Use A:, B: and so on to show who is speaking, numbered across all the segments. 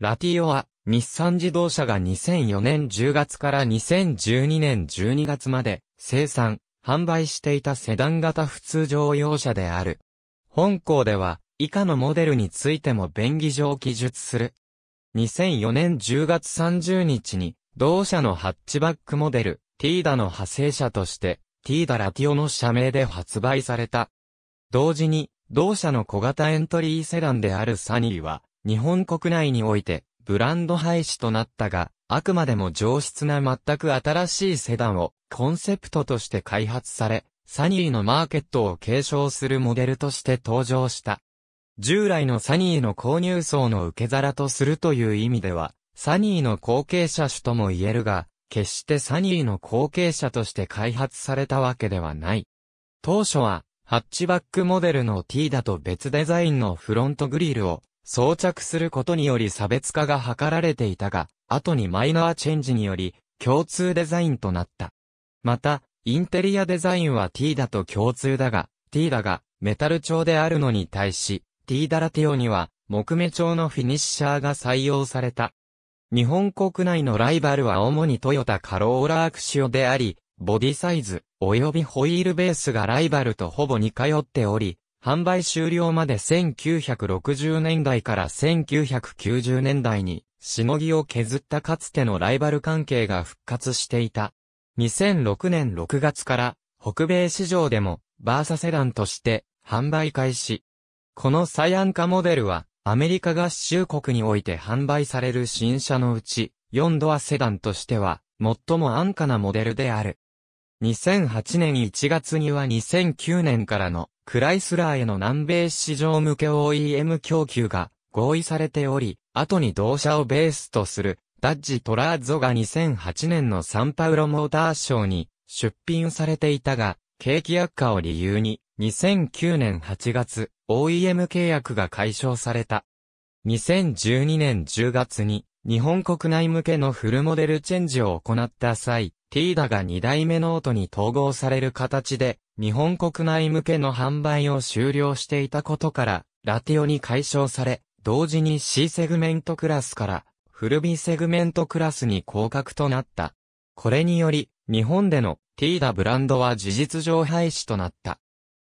A: ラティオは、日産自動車が2004年10月から2012年12月まで生産、販売していたセダン型普通乗用車である。本校では、以下のモデルについても便宜上記述する。2004年10月30日に、同社のハッチバックモデル、ティーダの派生車として、ティーダラティオの社名で発売された。同時に、同社の小型エントリーセダンであるサニーは、日本国内において、ブランド廃止となったが、あくまでも上質な全く新しいセダンをコンセプトとして開発され、サニーのマーケットを継承するモデルとして登場した。従来のサニーの購入層の受け皿とするという意味では、サニーの後継者種とも言えるが、決してサニーの後継者として開発されたわけではない。当初は、ハッチバックモデルの T だと別デザインのフロントグリルを装着することにより差別化が図られていたが、後にマイナーチェンジにより共通デザインとなった。また、インテリアデザインは T だと共通だが、T だがメタル調であるのに対し、T だらティオには木目調のフィニッシャーが採用された。日本国内のライバルは主にトヨタカローラアクシオであり、ボディサイズ、及びホイールベースがライバルとほぼ似通っており、販売終了まで1960年代から1990年代に、しのぎを削ったかつてのライバル関係が復活していた。2006年6月から、北米市場でも、バーサセダンとして、販売開始。このア安価モデルは、アメリカ合衆国において販売される新車のうち、4ドアセダンとしては、最も安価なモデルである。2008年1月には2009年からのクライスラーへの南米市場向け OEM 供給が合意されており、後に同社をベースとするダッジトラーゾが2008年のサンパウロモーターショーに出品されていたが、景気悪化を理由に2009年8月 OEM 契約が解消された。2012年10月に日本国内向けのフルモデルチェンジを行った際、ティーダが2代目ノートに統合される形で日本国内向けの販売を終了していたことから、ラティオに解消され、同時に C セグメントクラスから、フルビセグメントクラスに降格となった。これにより、日本での T ダブランドは事実上廃止となった。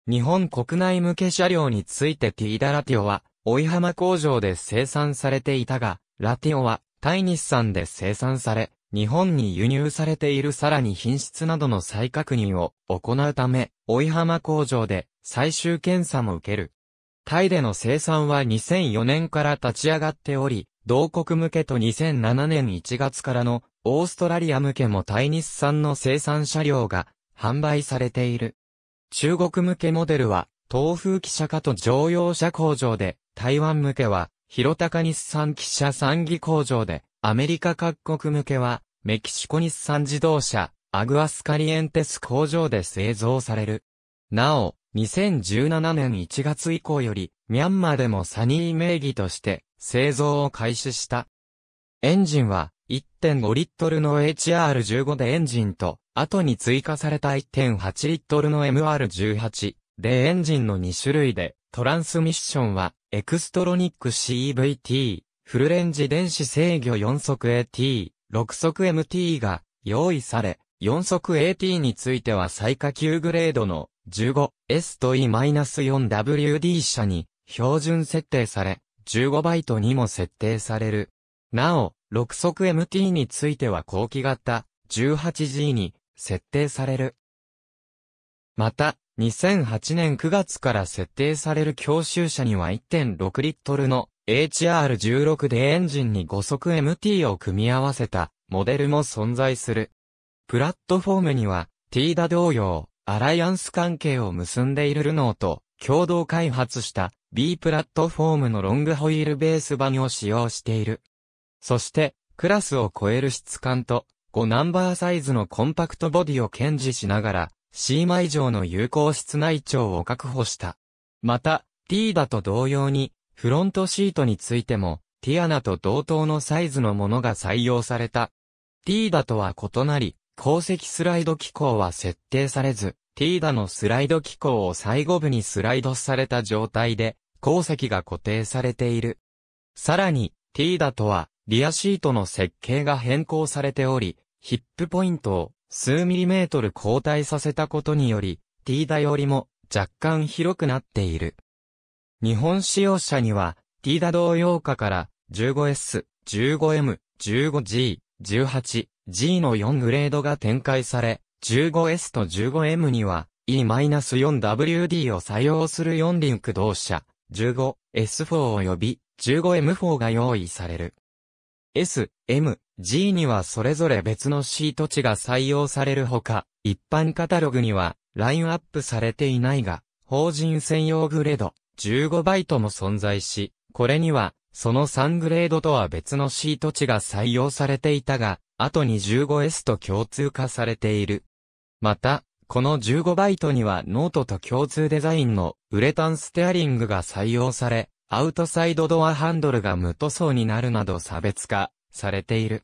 A: 日本国内向け車両について T ダラティオは、追い浜工場で生産されていたが、ラティオは、タイ日産で生産され、日本に輸入されているさらに品質などの再確認を行うため、追浜工場で最終検査も受ける。タイでの生産は2004年から立ち上がっており、同国向けと2007年1月からのオーストラリア向けもタイ日産の生産車両が販売されている。中国向けモデルは東風汽車化と乗用車工場で、台湾向けは広高日産汽車産技工場でアメリカ各国向けは、メキシコ日産自動車、アグアスカリエンテス工場で製造される。なお、2017年1月以降より、ミャンマーでもサニー名義として製造を開始した。エンジンは1.5リットルの HR15 でエンジンと、後に追加された1.8リットルの MR18 でエンジンの2種類で、トランスミッションはエクストロニック CVT、フルレンジ電子制御4速 AT、6速 MT が用意され、4速 AT については最下級グレードの 15S と E-4WD 車に標準設定され、15バイトにも設定される。なお、6速 MT については後期型 18G に設定される。また、2008年9月から設定される教習車には1.6リットルの HR16 でエンジンに5速 MT を組み合わせたモデルも存在する。プラットフォームには TDA 同様、アライアンス関係を結んでいるルノーと共同開発した B プラットフォームのロングホイールベース版を使用している。そして、クラスを超える質感と5ナンバーサイズのコンパクトボディを堅持しながら、シーマ以上の有効室内長を確保した。また、ティーダと同様に、フロントシートについても、ティアナと同等のサイズのものが採用された。ティーダとは異なり、鉱石スライド機構は設定されず、ティーダのスライド機構を最後部にスライドされた状態で、鉱石が固定されている。さらに、ティーダとは、リアシートの設計が変更されており、ヒップポイントを数ミリメートル後退させたことにより、ティーダよりも若干広くなっている。日本使用車には、ティーダ同様化から 15S、15M、15G、18G の4グレードが展開され、15S と 15M には E-4WD を採用する4輪駆動車、15S4 及び 15M4 が用意される。S、M、G にはそれぞれ別のシート値が採用されるほか、一般カタログにはラインアップされていないが、法人専用グレード、15バイトも存在し、これには、その3グレードとは別のシート値が採用されていたが、後に 15S と共通化されている。また、この15バイトにはノートと共通デザインのウレタンステアリングが採用され、アウトサイドドアハンドルが無塗装になるなど差別化されている。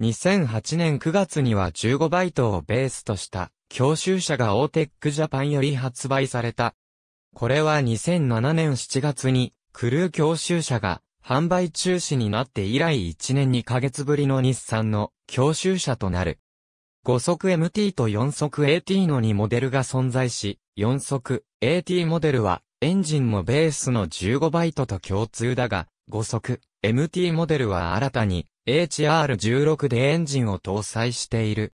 A: 2008年9月には15バイトをベースとした教習車がオーテックジャパンより発売されたこれは2007年7月に、クルー教習車が販売中止になって以来1年2ヶ月ぶりの日産の教習車となる。5速 MT と4速 AT の2モデルが存在し、4速 AT モデルはエンジンもベースの15バイトと共通だが、5速 MT モデルは新たに HR16 でエンジンを搭載している。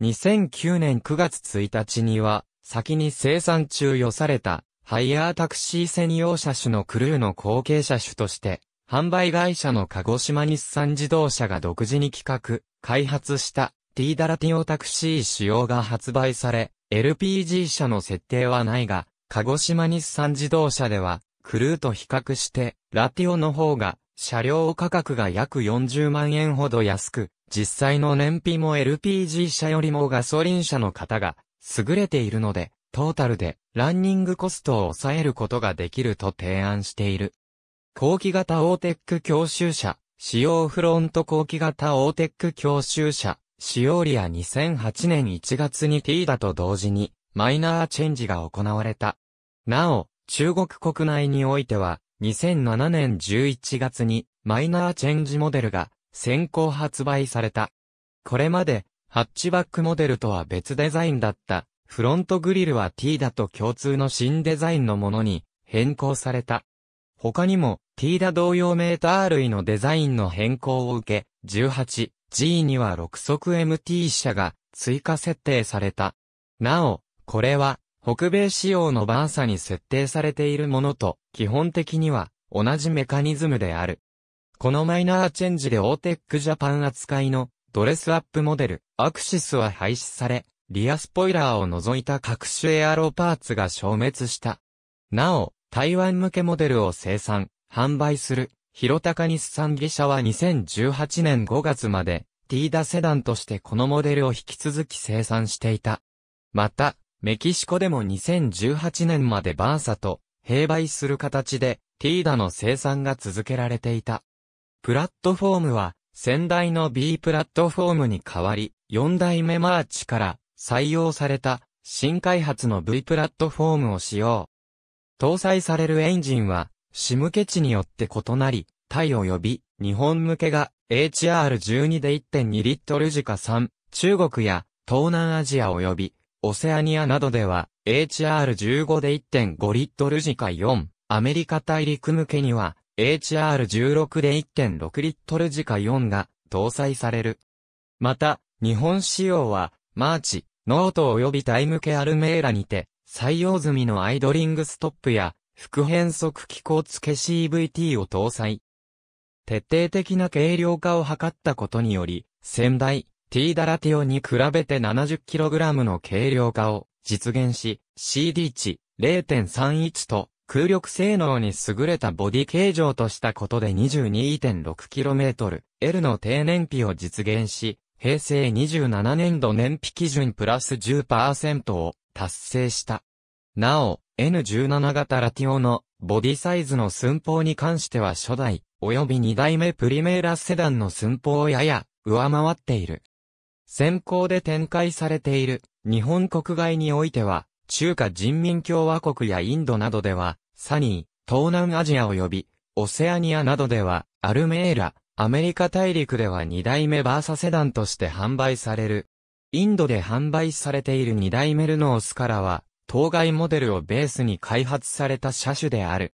A: 2009年9月1日には先に生産中予された、ハイヤータクシー専用車種のクルーの後継車種として、販売会社の鹿児島日産自動車が独自に企画、開発した、ティーダラティオタクシー仕様が発売され、LPG 車の設定はないが、鹿児島日産自動車では、クルーと比較して、ラティオの方が、車両価格が約40万円ほど安く、実際の燃費も LPG 車よりもガソリン車の方が優れているので、トータルでランニングコストを抑えることができると提案している。後期型オーテック教習車、使用フロント後期型オーテック教習車、使用リア2008年1月に T だと同時に、マイナーチェンジが行われた。なお、中国国内においては、2007年11月に、マイナーチェンジモデルが、先行発売された。これまで、ハッチバックモデルとは別デザインだった、フロントグリルは T だと共通の新デザインのものに変更された。他にも T だ同様メーター類のデザインの変更を受け、18、G には6速 MT 車が追加設定された。なお、これは北米仕様のバーサに設定されているものと基本的には同じメカニズムである。このマイナーチェンジでオーテックジャパン扱いのドレスアップモデル、アクシスは廃止され、リアスポイラーを除いた各種エアロパーツが消滅した。なお、台湾向けモデルを生産、販売する、ヒロタカニス産技社は2018年5月まで、ティーダセダンとしてこのモデルを引き続き生産していた。また、メキシコでも2018年までバーサと、併売する形で、ティーダの生産が続けられていた。プラットフォームは、先代の B プラットフォームに代わり、4代目マーチから採用された新開発の V プラットフォームを使用。搭載されるエンジンは、仕向け地によって異なり、タイ及び日本向けが HR12 で1.2リットル時価3、中国や東南アジア及びオセアニアなどでは HR15 で1.5リットル時価4、アメリカ大陸向けには HR16 で1.6リットル時価4が搭載される。また、日本仕様は、マーチ、ノート及びタイムケアルメーラにて、採用済みのアイドリングストップや、副変速機構付け CVT を搭載。徹底的な軽量化を図ったことにより、先代、T ダラティオに比べて 70kg の軽量化を実現し、CD 値0.31と空力性能に優れたボディ形状としたことで 22.6km/L の低燃費を実現し、平成27年度燃費基準プラス10%を達成した。なお、N17 型ラティオのボディサイズの寸法に関しては初代、及び2代目プリメーラセダンの寸法をやや上回っている。先行で展開されている日本国外においては、中華人民共和国やインドなどでは、サニー、東南アジア及び、オセアニアなどでは、アルメーラ、アメリカ大陸では2代目バーサセダンとして販売される。インドで販売されている2代目ルノースからは、当該モデルをベースに開発された車種である。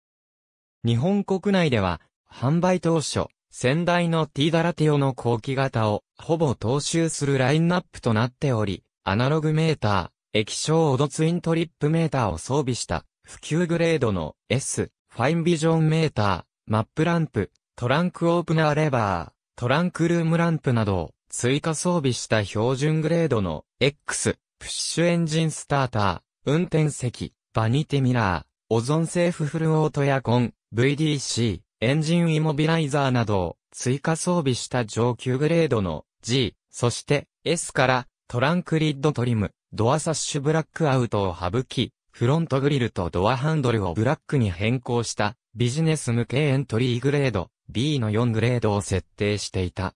A: 日本国内では、販売当初、先代の T ダラティオの後期型を、ほぼ踏襲するラインナップとなっており、アナログメーター、液晶オドツイントリップメーターを装備した普及グレードの S、ファインビジョンメーター、マップランプ、トランクオープナーレバー、トランクルームランプなどを追加装備した標準グレードの X、プッシュエンジンスターター、運転席、バニティミラー、オゾンセーフフルオートエアコン、VDC、エンジンイモビライザーなどを追加装備した上級グレードの G、そして S からトランクリッドトリム、ドアサッシュブラックアウトを省き、フロントグリルとドアハンドルをブラックに変更したビジネス向けエントリーグレード B の4グレードを設定していた。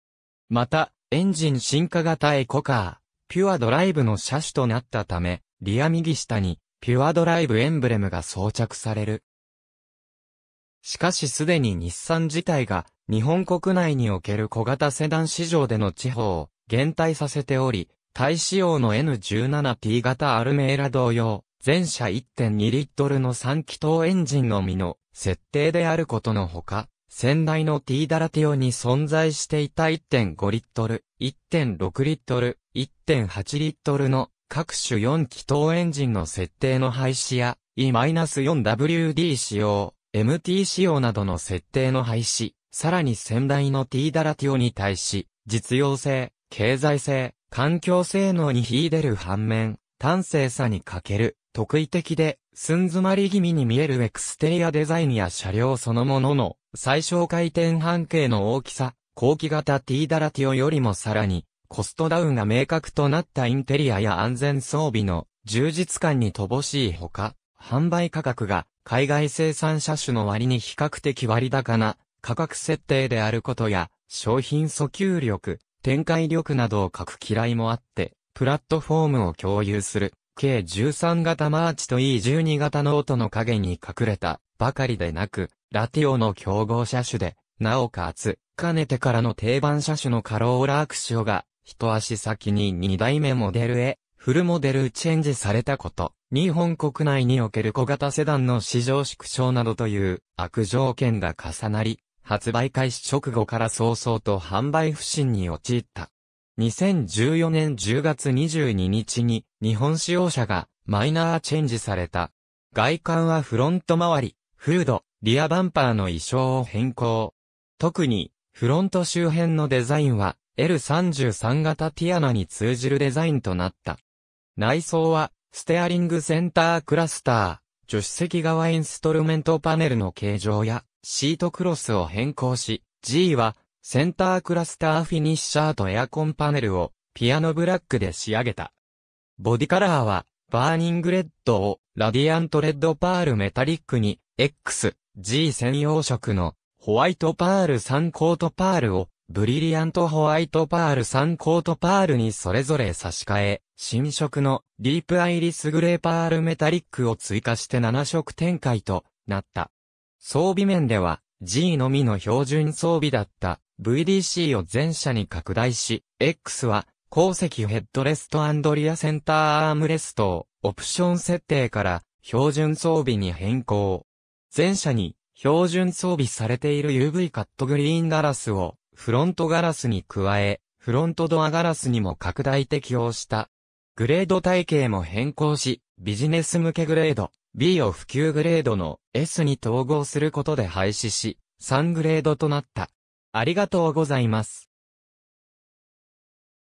A: また、エンジン進化型エコカー、ピュアドライブの車種となったため、リア右下にピュアドライブエンブレムが装着される。しかしすでに日産自体が日本国内における小型セダン市場での地方を減退させており、対仕様の N17T 型アルメーラ同様、全車1.2リットルの3気筒エンジンのみの設定であることのほか、先代の T ダラティオに存在していた1.5リットル、1.6リットル、1.8リットルの各種4気筒エンジンの設定の廃止や E-4WD 仕様、MT 仕様などの設定の廃止、さらに先代の T ダラティオに対し、実用性、経済性、環境性能に秀でる反面、単性さに欠ける特異的で、寸詰まり気味に見えるエクステリアデザインや車両そのものの、最小回転半径の大きさ、後期型 T ダラティオよりもさらに、コストダウンが明確となったインテリアや安全装備の充実感に乏しいほか、販売価格が海外生産車種の割に比較的割高な価格設定であることや、商品訴求力、展開力などを欠く嫌いもあって、プラットフォームを共有する計13型マーチと E12 型ノートの影に隠れたばかりでなく、ラティオの競合車種で、なおかつ、かねてからの定番車種のカローラアクショが、一足先に2代目モデルへ、フルモデルチェンジされたこと、日本国内における小型セダンの市場縮小などという悪条件が重なり、発売開始直後から早々と販売不振に陥った。2014年10月22日に日本使用車がマイナーチェンジされた。外観はフロント周り、フード、リアバンパーの衣装を変更。特にフロント周辺のデザインは L33 型ティアナに通じるデザインとなった。内装はステアリングセンタークラスター、助手席側インストルメントパネルの形状やシートクロスを変更し、G はセンタークラスターフィニッシャーとエアコンパネルをピアノブラックで仕上げた。ボディカラーはバーニングレッドをラディアントレッドパールメタリックに X、G 専用色のホワイトパール3コートパールをブリリアントホワイトパール3コートパールにそれぞれ差し替え、新色のディープアイリスグレーパールメタリックを追加して7色展開となった。装備面では G のみの標準装備だった VDC を全車に拡大し、X は、鉱石ヘッドレストリアセンターアームレストを、オプション設定から、標準装備に変更。全車に、標準装備されている UV カットグリーンガラスを、フロントガラスに加え、フロントドアガラスにも拡大適用した。グレード体系も変更し、ビジネス向けグレード、B を普及グレードの S に統合することで廃止し、3グレードとなった。ありがとうございます。